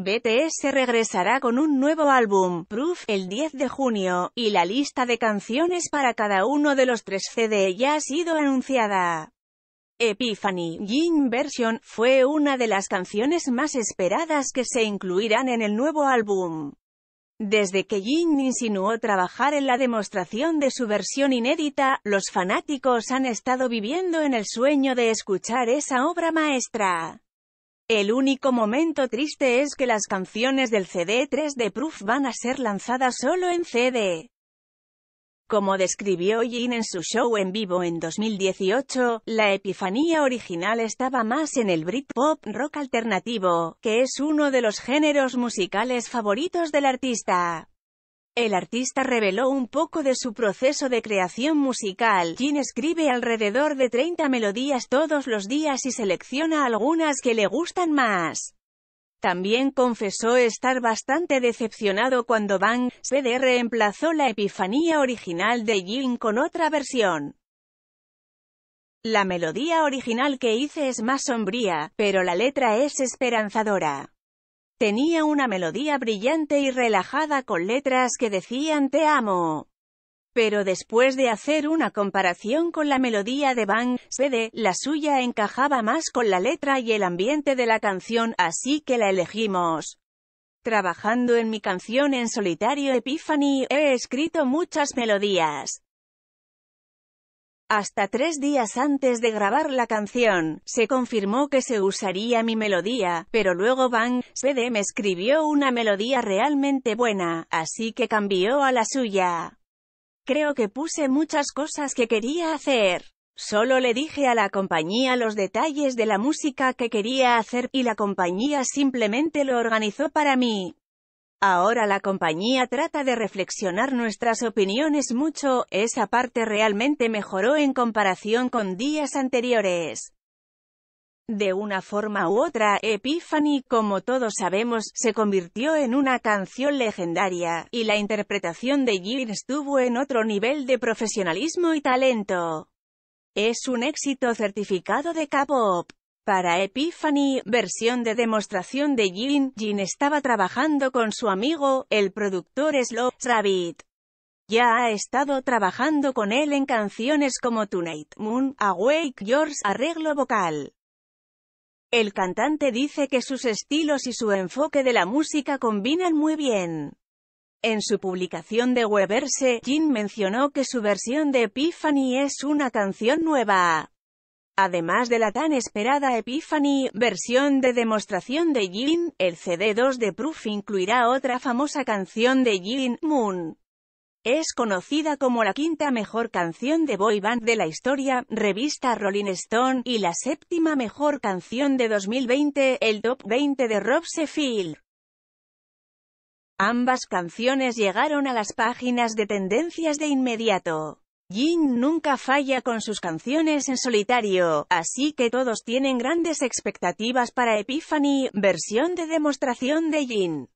BTS regresará con un nuevo álbum, Proof, el 10 de junio, y la lista de canciones para cada uno de los tres CD ya ha sido anunciada. Epiphany, Jin Version, fue una de las canciones más esperadas que se incluirán en el nuevo álbum. Desde que Jin insinuó trabajar en la demostración de su versión inédita, los fanáticos han estado viviendo en el sueño de escuchar esa obra maestra. El único momento triste es que las canciones del CD 3 de Proof van a ser lanzadas solo en CD. Como describió Jean en su show en vivo en 2018, la epifanía original estaba más en el Britpop rock alternativo, que es uno de los géneros musicales favoritos del artista. El artista reveló un poco de su proceso de creación musical, quien escribe alrededor de 30 melodías todos los días y selecciona algunas que le gustan más. También confesó estar bastante decepcionado cuando Bang CD reemplazó la epifanía original de Jin con otra versión. La melodía original que hice es más sombría, pero la letra es esperanzadora. Tenía una melodía brillante y relajada con letras que decían te amo. Pero después de hacer una comparación con la melodía de Bang Sede, la suya encajaba más con la letra y el ambiente de la canción, así que la elegimos. Trabajando en mi canción en solitario Epiphany, he escrito muchas melodías. Hasta tres días antes de grabar la canción, se confirmó que se usaría mi melodía, pero luego Bang, CD me escribió una melodía realmente buena, así que cambió a la suya. Creo que puse muchas cosas que quería hacer. Solo le dije a la compañía los detalles de la música que quería hacer, y la compañía simplemente lo organizó para mí. Ahora la compañía trata de reflexionar nuestras opiniones mucho, esa parte realmente mejoró en comparación con días anteriores. De una forma u otra, Epiphany, como todos sabemos, se convirtió en una canción legendaria, y la interpretación de Gears estuvo en otro nivel de profesionalismo y talento. Es un éxito certificado de K-pop. Para Epiphany, versión de demostración de Jin, Jin estaba trabajando con su amigo, el productor Slow Travit. Ya ha estado trabajando con él en canciones como Tonight, Moon, Awake, Yours, arreglo vocal. El cantante dice que sus estilos y su enfoque de la música combinan muy bien. En su publicación de Weverse, Jin mencionó que su versión de Epiphany es una canción nueva. Además de la tan esperada Epiphany, versión de demostración de Jin, el CD2 de Proof incluirá otra famosa canción de Jin Moon. Es conocida como la quinta mejor canción de boy band de la historia, revista Rolling Stone, y la séptima mejor canción de 2020, el top 20 de Rob Sheffield. Ambas canciones llegaron a las páginas de tendencias de inmediato. Jin nunca falla con sus canciones en solitario, así que todos tienen grandes expectativas para Epiphany, versión de demostración de Jin.